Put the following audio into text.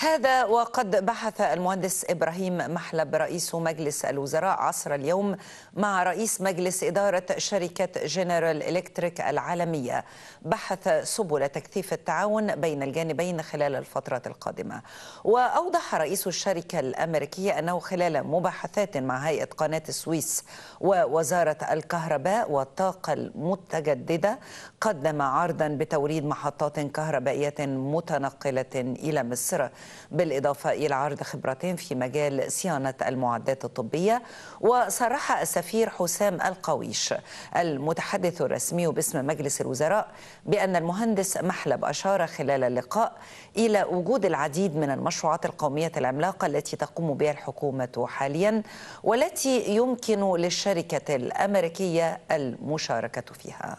هذا وقد بحث المهندس إبراهيم محلب رئيس مجلس الوزراء عصر اليوم مع رئيس مجلس إدارة شركة جنرال إلكتريك العالمية بحث سبل تكثيف التعاون بين الجانبين خلال الفترة القادمة وأوضح رئيس الشركة الأمريكية أنه خلال مباحثات مع هيئة قناة السويس ووزارة الكهرباء والطاقة المتجددة قدم عرضا بتوريد محطات كهربائية متنقلة إلى مصر بالإضافة إلى عرض خبرتين في مجال صيانة المعدات الطبية وصرح السفير حسام القويش المتحدث الرسمي باسم مجلس الوزراء بأن المهندس محلب أشار خلال اللقاء إلى وجود العديد من المشروعات القومية العملاقة التي تقوم بها الحكومة حاليا والتي يمكن للشركة الأمريكية المشاركة فيها